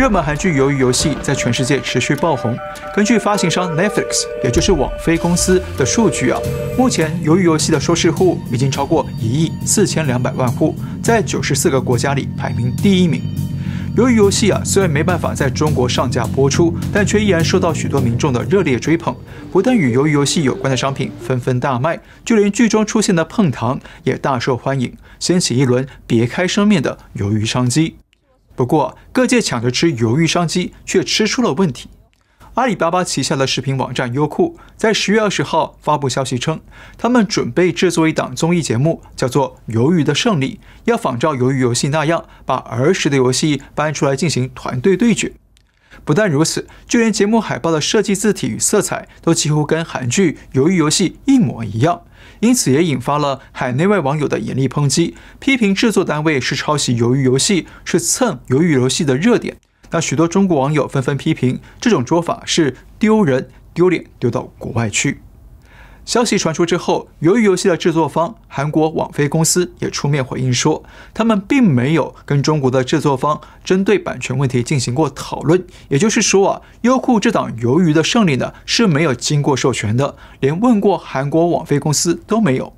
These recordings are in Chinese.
热门韩剧《鱿鱼游戏》在全世界持续爆红。根据发行商 Netflix，也就是网飞公司的数据啊，目前《鱿鱼游戏》的收视户已经超过一亿四千两百万户，在九十四个国家里排名第一名。《鱿鱼游戏》啊，虽然没办法在中国上架播出，但却依然受到许多民众的热烈追捧。不但与《鱿鱼游戏》有关的商品纷纷大卖，就连剧中出现的碰糖也大受欢迎，掀起一轮别开生面的鱿鱼商机。不过，各界抢着吃鱿鱼商机，却吃出了问题。阿里巴巴旗下的视频网站优酷，在十月二十号发布消息称，他们准备制作一档综艺节目，叫做《鱿鱼的胜利》，要仿照鱿鱼游戏那样，把儿时的游戏搬出来进行团队对决。不但如此，就连节目海报的设计字体与色彩都几乎跟韩剧《鱿鱼游戏》一模一样，因此也引发了海内外网友的严厉抨击，批评制作单位是抄袭《鱿鱼游戏》，是蹭《鱿鱼游戏》的热点。那许多中国网友纷纷批评这种说法是丢人丢脸，丢到国外去。消息传出之后，由于游戏的制作方韩国网飞公司也出面回应说，他们并没有跟中国的制作方针对版权问题进行过讨论。也就是说啊，优酷这档鱿鱼的胜利呢，是没有经过授权的，连问过韩国网飞公司都没有。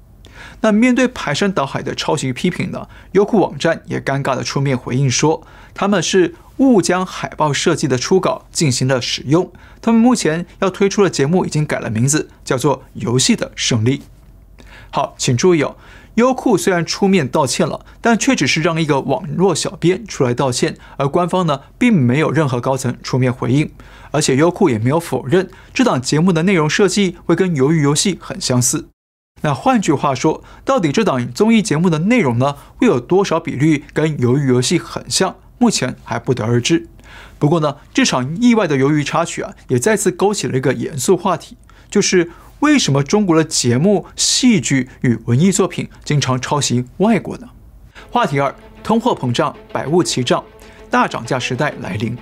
那面对排山倒海的抄袭批评呢，优酷网站也尴尬的出面回应说。他们是误将海报设计的初稿进行了使用。他们目前要推出的节目已经改了名字，叫做《游戏的胜利》。好，请注意哦，优酷虽然出面道歉了，但却只是让一个网络小编出来道歉，而官方呢并没有任何高层出面回应，而且优酷也没有否认这档节目的内容设计会跟《鱿鱼游戏》很相似。那换句话说，到底这档综艺节目的内容呢会有多少比率跟《鱿鱼游戏》很像？目前还不得而知。不过呢，这场意外的鱿鱼插曲啊，也再次勾起了一个严肃话题，就是为什么中国的节目、戏剧与文艺作品经常抄袭外国呢？话题二：通货膨胀，百物齐涨，大涨价时代来临。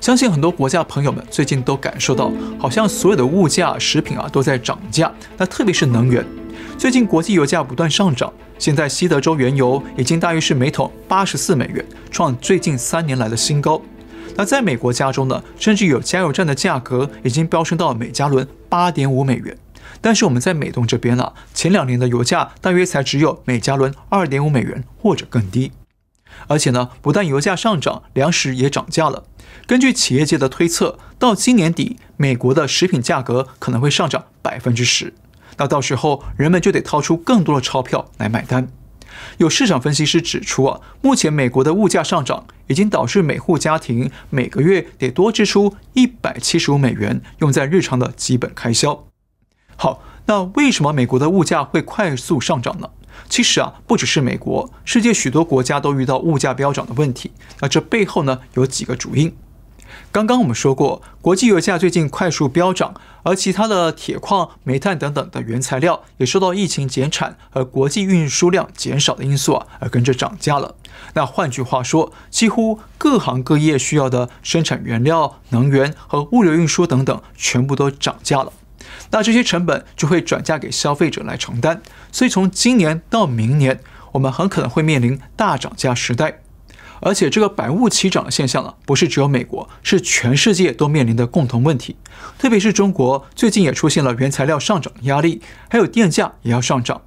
相信很多国家朋友们最近都感受到，好像所有的物价、食品啊都在涨价，那特别是能源。最近国际油价不断上涨，现在西德州原油已经大约是每桶八十四美元，创最近三年来的新高。那在美国家中呢，甚至有加油站的价格已经飙升到每加仑八点五美元。但是我们在美东这边呢，前两年的油价大约才只有每加仑二点五美元或者更低。而且呢，不但油价上涨，粮食也涨价了。根据企业界的推测，到今年底，美国的食品价格可能会上涨百分之十。那到时候人们就得掏出更多的钞票来买单。有市场分析师指出啊，目前美国的物价上涨已经导致每户家庭每个月得多支出一百七十五美元用在日常的基本开销。好，那为什么美国的物价会快速上涨呢？其实啊，不只是美国，世界许多国家都遇到物价飙涨的问题。那这背后呢，有几个主因。刚刚我们说过，国际油价最近快速飙涨，而其他的铁矿、煤炭等等的原材料也受到疫情减产和国际运输量减少的因素啊，而跟着涨价了。那换句话说，几乎各行各业需要的生产原料、能源和物流运输等等，全部都涨价了。那这些成本就会转嫁给消费者来承担，所以从今年到明年，我们很可能会面临大涨价时代。而且这个百物齐涨的现象呢，不是只有美国，是全世界都面临的共同问题。特别是中国最近也出现了原材料上涨的压力，还有电价也要上涨。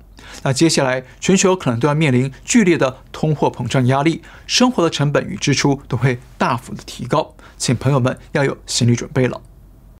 那接下来全球可能都要面临剧烈的通货膨胀压力，生活的成本与支出都会大幅的提高，请朋友们要有心理准备了。